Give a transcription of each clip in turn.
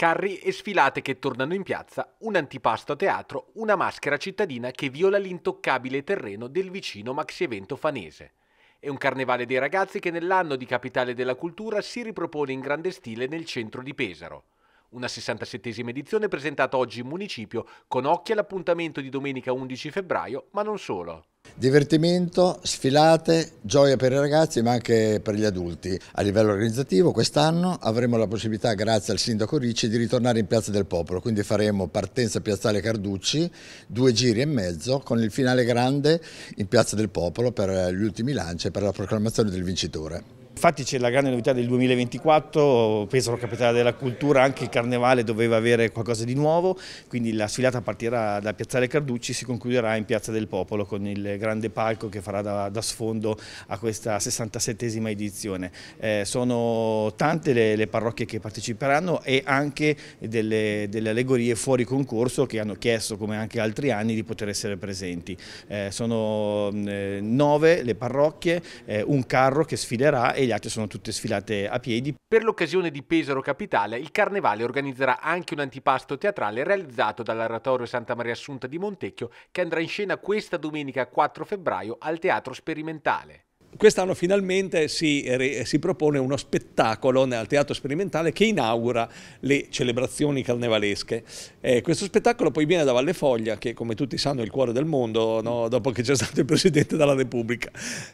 Carri e sfilate che tornano in piazza, un antipasto a teatro, una maschera cittadina che viola l'intoccabile terreno del vicino maxievento fanese. È un carnevale dei ragazzi che nell'anno di capitale della cultura si ripropone in grande stile nel centro di Pesaro. Una 67esima edizione presentata oggi in municipio con occhi all'appuntamento di domenica 11 febbraio, ma non solo. Divertimento, sfilate, gioia per i ragazzi ma anche per gli adulti. A livello organizzativo quest'anno avremo la possibilità, grazie al sindaco Ricci, di ritornare in Piazza del Popolo, quindi faremo partenza piazzale Carducci, due giri e mezzo, con il finale grande in Piazza del Popolo per gli ultimi lanci e per la proclamazione del vincitore. Infatti c'è la grande novità del 2024, penso alla Capitale della Cultura, anche il Carnevale doveva avere qualcosa di nuovo, quindi la sfilata partirà da Piazzale Carducci, e si concluderà in Piazza del Popolo con il grande palco che farà da, da sfondo a questa 67esima edizione. Eh, sono tante le, le, parrocchie che parteciperanno e anche delle, delle, allegorie fuori concorso che hanno chiesto, come anche altri anni, di poter essere presenti. Eh, sono mm, eh, nove le parrocchie, eh, un carro che sfiderà e le altre sono tutte sfilate a piedi. Per l'occasione di Pesaro Capitale, il Carnevale organizzerà anche un antipasto teatrale realizzato dall'Aratorio Santa Maria Assunta di Montecchio che andrà in scena questa domenica 4 febbraio al Teatro Sperimentale. Quest'anno finalmente si, si, propone uno spettacolo al Teatro Sperimentale che inaugura le celebrazioni carnevalesche. Eh, questo spettacolo poi viene da Valle Foglia, che come tutti sanno è il cuore del mondo, no? dopo che c'è stato il Presidente della Repubblica.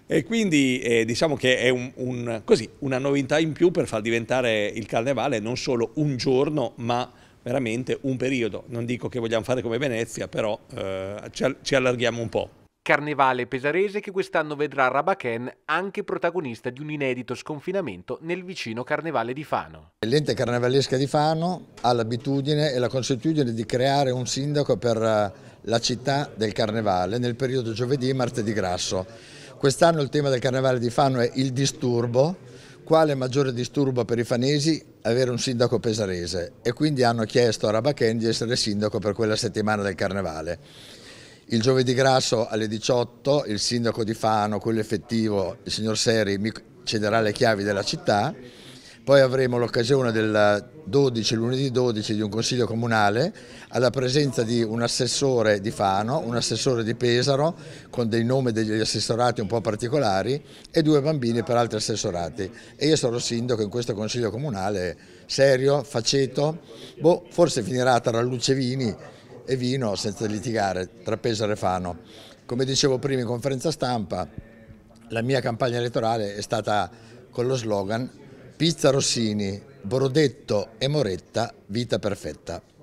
E quindi eh, diciamo che è un, un, così, una novità in più per far diventare il carnevale non solo un giorno, ma veramente un periodo. Non dico che vogliamo fare come Venezia, però eh, ci allarghiamo un po'. Carnevale pesarese che quest'anno vedrà Rabaken anche protagonista di un inedito sconfinamento nel vicino Carnevale di Fano. L'ente carnevalesca di Fano ha l'abitudine e la consuetudine di creare un sindaco per eh, la città del Carnevale nel periodo giovedì e martedì grasso. Quest'anno il tema del Carnevale di Fano è il disturbo, quale maggiore disturbo per i fanesi avere un sindaco pesarese e quindi hanno chiesto a Rabaken di essere sindaco per quella settimana del Carnevale. Il giovedì grasso alle 18 il sindaco di Fano, quello effettivo, il signor Seri, mi cederà le chiavi della città. Poi avremo l'occasione del 12, lunedì 12 di un consiglio comunale alla presenza di un assessore di Fano, un assessore di Pesaro con dei nomi degli assessorati un po' particolari e due bambini per altri assessorati. E io sarò sindaco in questo consiglio comunale serio, faceto, boh, forse finirà tra Lucevini e vino senza litigare tra Pesaro e Fano. Come dicevo prima in conferenza stampa, la mia campagna elettorale è stata con lo slogan Pizza Rossini, Brodetto e Moretta, vita perfetta.